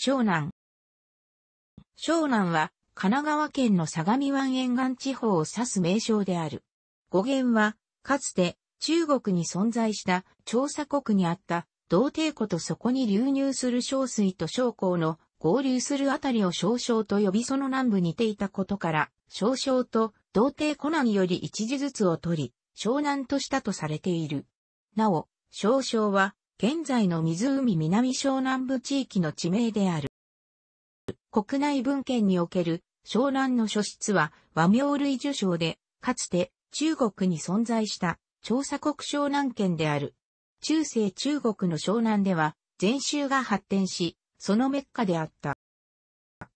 湘南。湘南は、神奈川県の相模湾沿岸地方を指す名称である。語源は、かつて中国に存在した調査国にあった同帝湖とそこに流入する小水と湘港の合流するあたりを少々と呼びその南部にていたことから、少々と同帝湖南より一時ずつを取り、湘南としたとされている。なお、少湘は現在の湖南湘南部地域の地名である。国内文献における湘南の書室は和名類受賞で、かつて中国に存在した調査国湘南県である。中世中国の湘南では禅宗が発展し、そのメッカであった。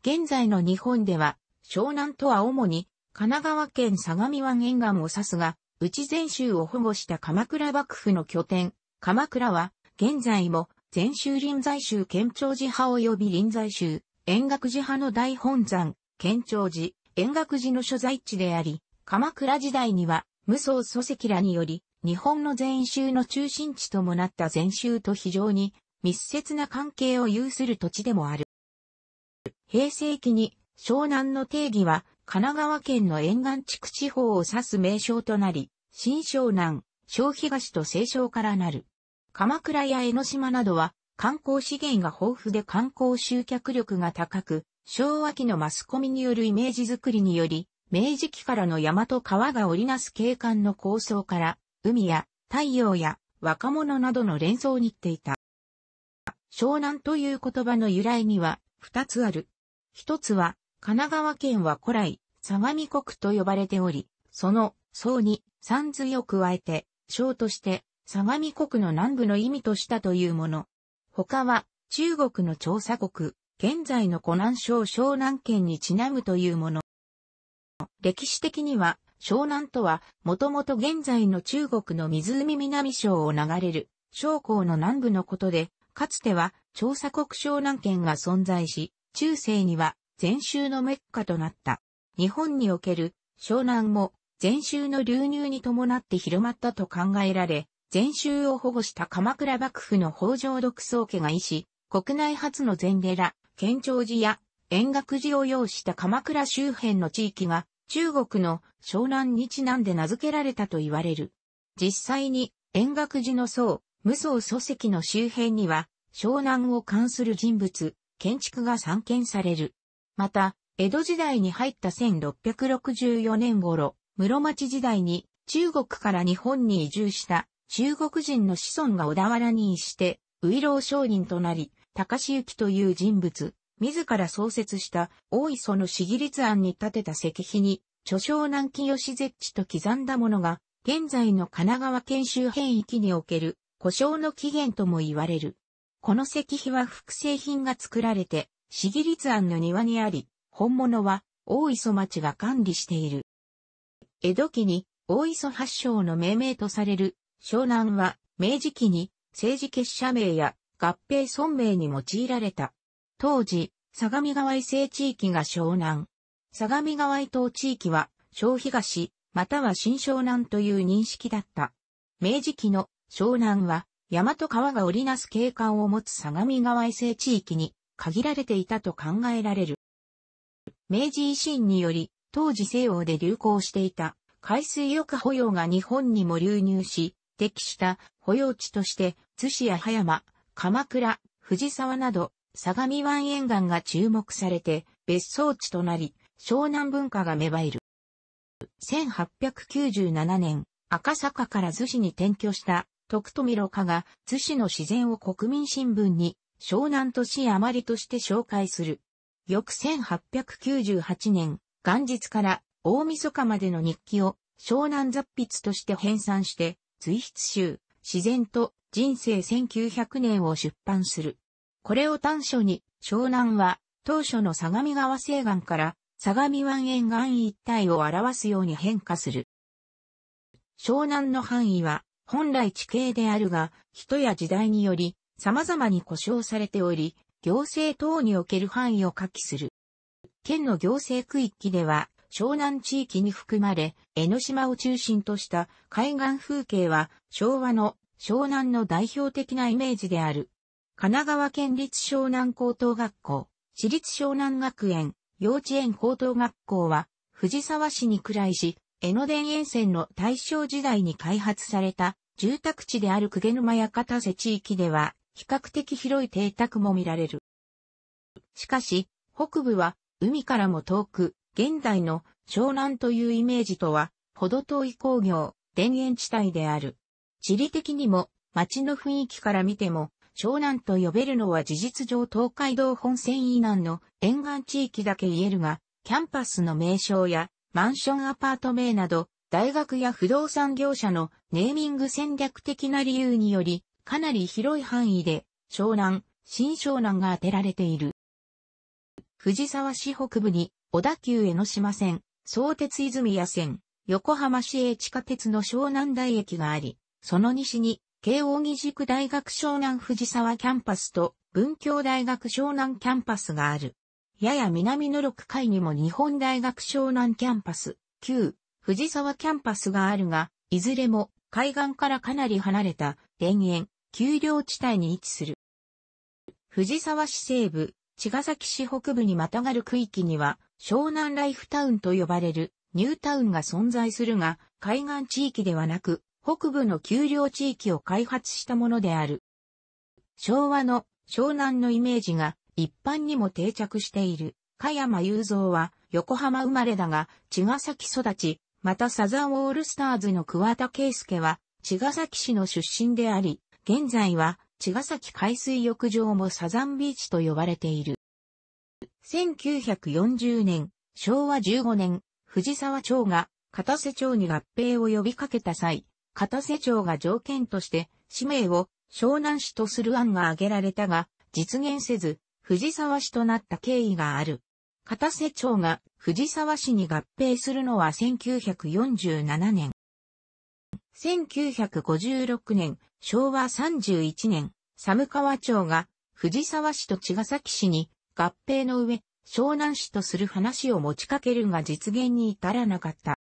現在の日本では湘南とは主に神奈川県相模湾沿岸を指すが、内禅宗を保護した鎌倉幕府の拠点、鎌倉は現在も、禅宗臨済宗県庁寺派及び臨済宗、円覚寺派の大本山、県庁寺、円覚寺の所在地であり、鎌倉時代には、無双祖籍らにより、日本の禅宗の中心地ともなった禅宗と非常に密接な関係を有する土地でもある。平成期に湘南の定義は神奈川県の沿岸地区地方を指す名称となり、新湘南、小東と清少からなる。鎌倉や江ノ島などは観光資源が豊富で観光集客力が高く、昭和期のマスコミによるイメージづくりにより、明治期からの山と川が織りなす景観の構想から、海や太陽や若者などの連想にっていた。湘南という言葉の由来には二つある。一つは、神奈川県は古来、相模国と呼ばれており、その、層に、山水を加えて、章として、相模国の南部の意味としたというもの。他は、中国の調査国、現在の湖南省湘南県にちなむというもの。歴史的には、湘南とは、もともと現在の中国の湖南省を流れる、湘江の南部のことで、かつては、調査国湘南県が存在し、中世には、禅宗のメッカとなった。日本における、湘南も、禅宗の流入に伴って広まったと考えられ、全州を保護した鎌倉幕府の北条独宗家が医師、国内初の禅寺、県庁寺や円楽寺を要した鎌倉周辺の地域が中国の湘南にちなんで名付けられたと言われる。実際に円楽寺の僧、無僧祖籍の周辺には湘南を関する人物、建築が散見される。また、江戸時代に入った1664年頃、室町時代に中国から日本に移住した中国人の子孫が小田原に移して、ウイロー商人となり、高志幸という人物、自ら創設した大磯の市議立案に建てた石碑に、著称南紀吉絶地と刻んだものが、現在の神奈川県周辺域における故障の起源とも言われる。この石碑は複製品が作られて、市議立案の庭にあり、本物は大磯町が管理している。江戸期に大磯発祥の命名とされる湘南は明治期に政治結社名や合併村名に用いられた。当時、相模川伊勢地域が湘南。相模川伊東地域は小東、または新湘南という認識だった。明治期の湘南は、大和川が織りなす景観を持つ相模川伊勢地域に限られていたと考えられる。明治維新により、当時西欧で流行していた海水浴保養が日本にも流入し、適した保養地として、津市や葉山、鎌倉、藤沢など、相模湾沿岸が注目されて、別荘地となり、湘南文化が芽生える。1897年、赤坂から津市に転居した徳富ろ家が津市の自然を国民新聞に湘南都市余りとして紹介する。翌1898年、元日から大晦日までの日記を湘南雑筆として編纂して随筆集、自然と人生1900年を出版する。これを短所に、湘南は、当初の相模川西岸から相模湾沿岸一帯を表すように変化する。湘南の範囲は本来地形であるが、人や時代により様々に故障されており、行政等における範囲を下記する。県の行政区域では湘南地域に含まれ、江ノ島を中心とした海岸風景は昭和の湘南の代表的なイメージである。神奈川県立湘南高等学校、私立湘南学園、幼稚園高等学校は、藤沢市に位らし、江ノ電沿線の大正時代に開発された住宅地である久毛沼片瀬地域では、比較的広い邸宅も見られる。しかし、北部は海からも遠く、現代の湘南というイメージとは、ほど遠い工業、田園地帯である。地理的にも、街の雰囲気から見ても、湘南と呼べるのは事実上東海道本線以南の沿岸地域だけ言えるが、キャンパスの名称やマンションアパート名など、大学や不動産業者のネーミング戦略的な理由により、かなり広い範囲で、湘南、新湘南が当てられている。藤沢市北部に小田急江ノ島線、相鉄泉谷線、横浜市営地下鉄の湘南台駅があり、その西に、慶応義塾大学湘南藤沢キャンパスと、文京大学湘南キャンパスがある。やや南の6階にも日本大学湘南キャンパス、旧、藤沢キャンパスがあるが、いずれも海岸からかなり離れた田園、丘陵地帯に位置する。藤沢市西部、茅ヶ崎市北部にまたがる区域には、湘南ライフタウンと呼ばれるニュータウンが存在するが、海岸地域ではなく、北部の丘陵地域を開発したものである。昭和の湘南のイメージが一般にも定着している。加山雄三は横浜生まれだが茅ヶ崎育ち、またサザンオールスターズの桑田圭介は茅ヶ崎市の出身であり、現在は茅ヶ崎海水浴場もサザンビーチと呼ばれている。1940年、昭和15年、藤沢町が片瀬町に合併を呼びかけた際、片瀬町が条件として氏名を湘南市とする案が挙げられたが、実現せず、藤沢市となった経緯がある。片瀬町が藤沢市に合併するのは1947年。1956年、昭和31年、寒川町が藤沢市と茅ヶ崎市に合併の上、湘南市とする話を持ちかけるが実現に至らなかった。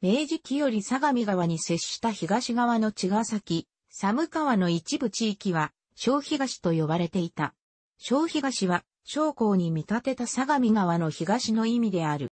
明治期より相模川に接した東側の茅ヶ崎、寒川の一部地域は、小東と呼ばれていた。小東は、商港に見立てた相模川の東の意味である。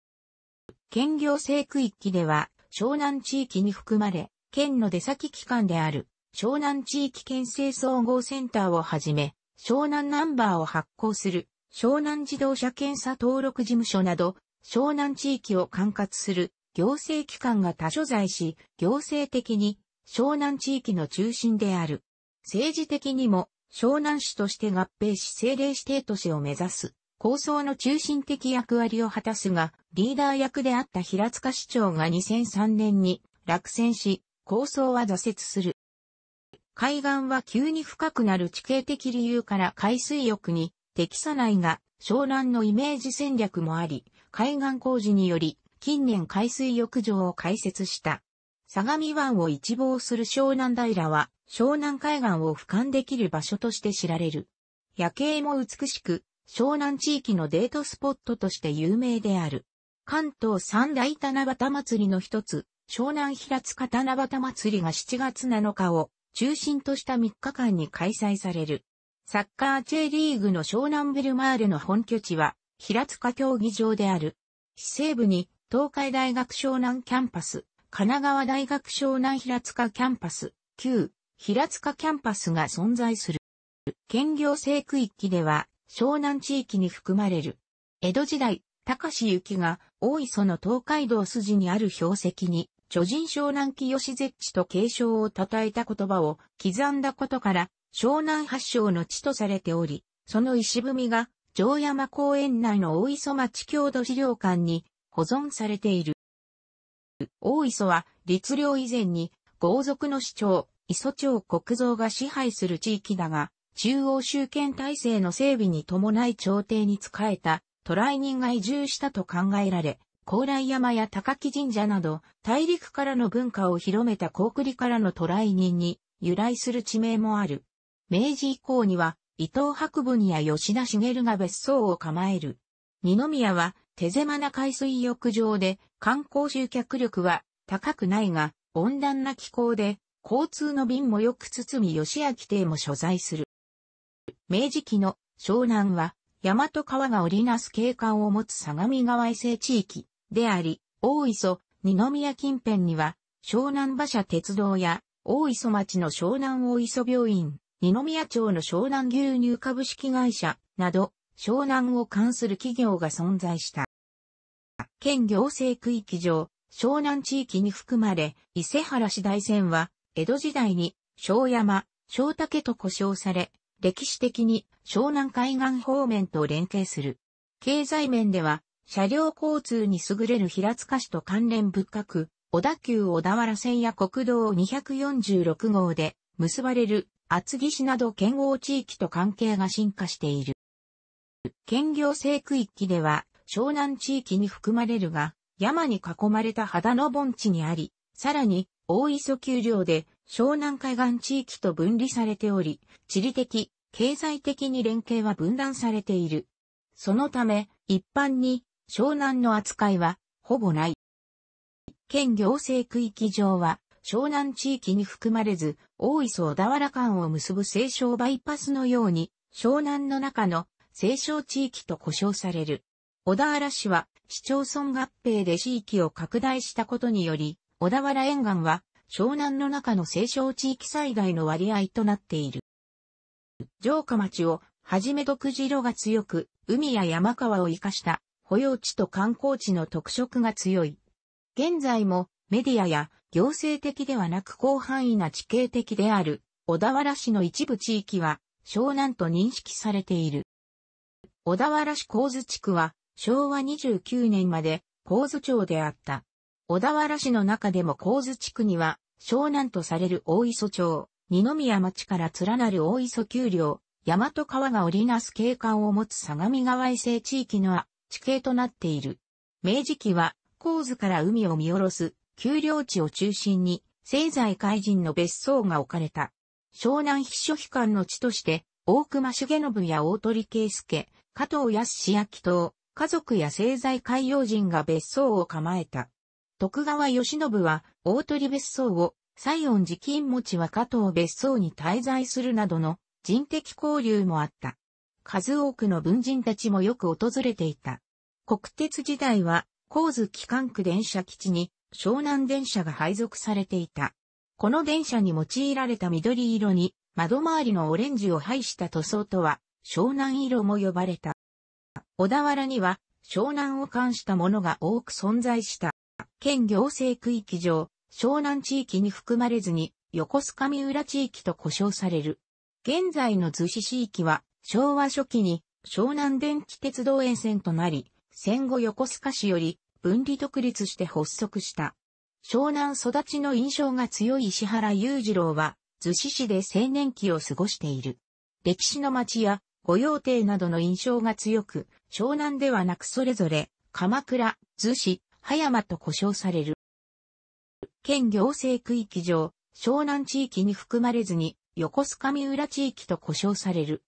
兼業政区域では、湘南地域に含まれ、県の出先機関である、湘南地域県政総合センターをはじめ、湘南ナンバーを発行する、湘南自動車検査登録事務所など、湘南地域を管轄する行政機関が多所在し、行政的に湘南地域の中心である。政治的にも湘南市として合併し政令指定都市を目指す構想の中心的役割を果たすが、リーダー役であった平塚市長が2003年に落選し、構想は挫折する。海岸は急に深くなる地形的理由から海水浴に適さないが、湘南のイメージ戦略もあり、海岸工事により、近年海水浴場を開設した。相模湾を一望する湘南平は、湘南海岸を俯瞰できる場所として知られる。夜景も美しく、湘南地域のデートスポットとして有名である。関東三大七夕祭りの一つ、湘南平塚七夕祭りが7月7日を中心とした3日間に開催される。サッカー J リーグの湘南ベルマーレの本拠地は平塚競技場である。市西部に東海大学湘南キャンパス、神奈川大学湘南平塚キャンパス、旧平塚キャンパスが存在する。県行政区域では湘南地域に含まれる。江戸時代、高志行が大磯の東海道筋にある標石に巨人湘南紀吉絶地と継承を称えた言葉を刻んだことから、湘南発祥の地とされており、その石踏みが、城山公園内の大磯町郷土資料館に保存されている。大磯は、律令以前に、豪族の主張、磯町国造が支配する地域だが、中央集権体制の整備に伴い朝廷に仕えた、トライ人が移住したと考えられ、高麗山や高木神社など、大陸からの文化を広めた高栗からの渡来人に由来する地名もある。明治以降には、伊藤博文や吉田茂が別荘を構える。二宮は手狭な海水浴場で観光集客力は高くないが、温暖な気候で交通の便もよく包み吉明邸も所在する。明治期の湘南は、大和川が織りなす景観を持つ相模川伊勢地域。であり、大磯、二宮近辺には、湘南馬車鉄道や、大磯町の湘南大磯病院、二宮町の湘南牛乳株式会社、など、湘南を関する企業が存在した。県行政区域上、湘南地域に含まれ、伊勢原市大線は、江戸時代に、湘山、湘竹と呼称され、歴史的に湘南海岸方面と連携する。経済面では、車両交通に優れる平塚市と関連仏閣、小田急小田原線や国道246号で結ばれる厚木市など県央地域と関係が進化している。県行政区域では湘南地域に含まれるが、山に囲まれた肌の盆地にあり、さらに大磯丘陵で湘南海岸地域と分離されており、地理的、経済的に連携は分断されている。そのため、一般に湘南の扱いは、ほぼない。県行政区域上は、湘南地域に含まれず、大磯小田原間を結ぶ西湘バイパスのように、湘南の中の清少地域と呼称される。小田原市は市町村合併で地域を拡大したことにより、小田原沿岸は湘南の中の清少地域最大の割合となっている。城下町をはじめ独自色が強く、海や山川を生かした保養地と観光地の特色が強い。現在もメディアや行政的ではなく広範囲な地形的である小田原市の一部地域は湘南と認識されている。小田原市神津地区は昭和29年まで神津町であった。小田原市の中でも神津地区には湘南とされる大磯町、二宮町から連なる大磯丘陵、大和川が織りなす景観を持つ相模川衛生地域の地形となっている。明治期は、神津から海を見下ろす、丘陵地を中心に、西西海人の別荘が置かれた。湘南秘書秘官の地として、大隈重信や大鳥圭介、加藤康や紀藤、家族や西西海洋人が別荘を構えた。徳川義信は、大鳥別荘を、西園寺金持ちは加藤別荘に滞在するなどの人的交流もあった。数多くの文人たちもよく訪れていた。国鉄時代は、神津機関区電車基地に湘南電車が配属されていた。この電車に用いられた緑色に窓周りのオレンジを配した塗装とは湘南色も呼ばれた。小田原には湘南を冠したものが多く存在した。県行政区域上、湘南地域に含まれずに横須賀三浦地域と呼称される。現在の逗子市域は昭和初期に湘南電気鉄道沿線となり、戦後横須賀市より分離独立して発足した。湘南育ちの印象が強い石原裕次郎は、逗子市で青年期を過ごしている。歴史の町や御用邸などの印象が強く、湘南ではなくそれぞれ、鎌倉、逗子、葉山と呼称される。県行政区域上、湘南地域に含まれずに、横須賀三浦地域と呼称される。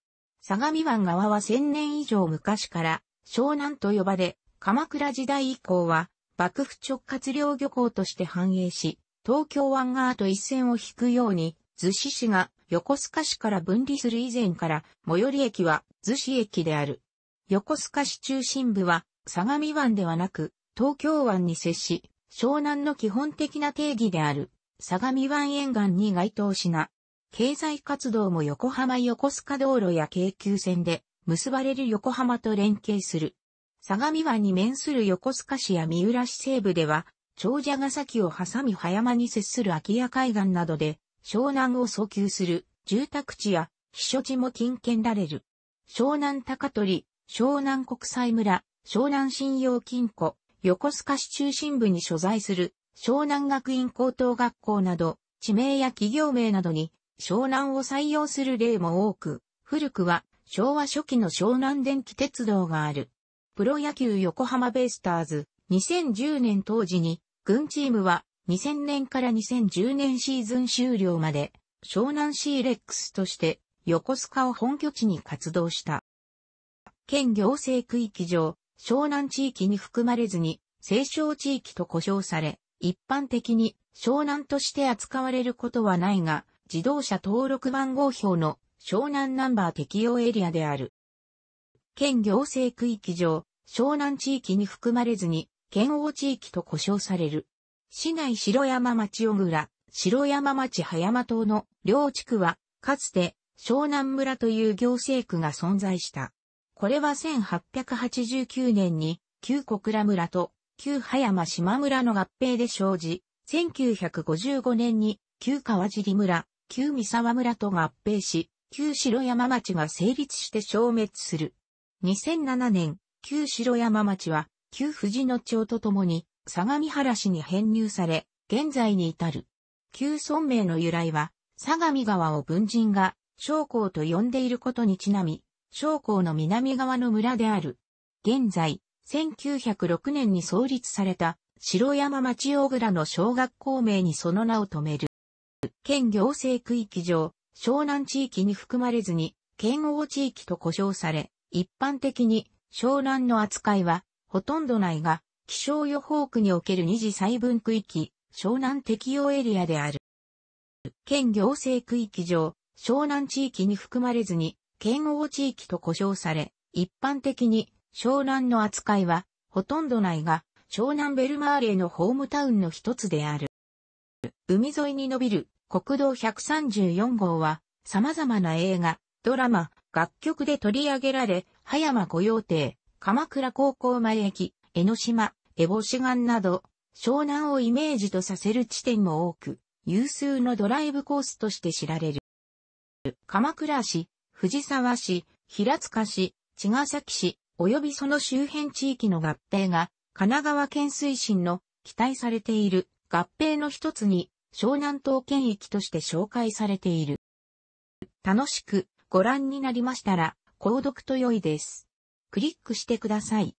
相模湾側は千年以上昔から湘南と呼ばれ、鎌倉時代以降は幕府直轄領漁港として繁栄し、東京湾側と一線を引くように、逗子市が横須賀市から分離する以前から、最寄り駅は逗子駅である。横須賀市中心部は相模湾ではなく、東京湾に接し、湘南の基本的な定義である、相模湾沿岸に該当しな、経済活動も横浜横須賀道路や京急線で結ばれる横浜と連携する。相模湾に面する横須賀市や三浦市西部では、長者ヶ崎を挟み葉山に接する空屋海岸などで、湘南を訴求する住宅地や避暑地も近県られる。湘南高取、湘南国際村、湘南信用金庫、横須賀市中心部に所在する湘南学院高等学校など、地名や企業名などに湘南を採用する例も多く、古くは昭和初期の湘南電気鉄道がある。プロ野球横浜ベイスターズ、2010年当時に、軍チームは2000年から2010年シーズン終了まで、湘南シーレックスとして横須賀を本拠地に活動した。県行政区域上、湘南地域に含まれずに、清少地域と呼称され、一般的に湘南として扱われることはないが、自動車登録番号表の湘南ナンバー適用エリアである。県行政区域上、湘南地域に含まれずに、県央地域と呼称される。市内白山町小倉、白山町葉山島の両地区は、かつて湘南村という行政区が存在した。これは1889年に、旧小倉村と旧葉山島村の合併で生じ、1955年に旧川尻村、旧三沢村と合併し、旧城山町が成立して消滅する。2007年、旧城山町は、旧藤野町とともに、相模原市に編入され、現在に至る。旧村名の由来は、相模川を文人が、将校と呼んでいることにちなみ、将校の南側の村である。現在、1906年に創立された、城山町大倉の小学校名にその名を止める。県行政区域上、湘南地域に含まれずに、県央地域と呼称され、一般的に湘南の扱いはほとんどないが、気象予報区における二次細分区域、湘南適用エリアである。県行政区域上、湘南地域に含まれずに、県央地域と呼称され、一般的に湘南の扱いはほとんどないが、湘南ベルマーレのホームタウンの一つである。海沿いに伸びる国道134号は様々な映画、ドラマ、楽曲で取り上げられ、葉山御用邸、鎌倉高校前駅、江ノ島、江帽子岩など、湘南をイメージとさせる地点も多く、有数のドライブコースとして知られる。鎌倉市、藤沢市、平塚市、茅ヶ崎市、及びその周辺地域の合併が、神奈川県推進の期待されている合併の一つに湘南島県域として紹介されている。楽しくご覧になりましたら、購読と良いです。クリックしてください。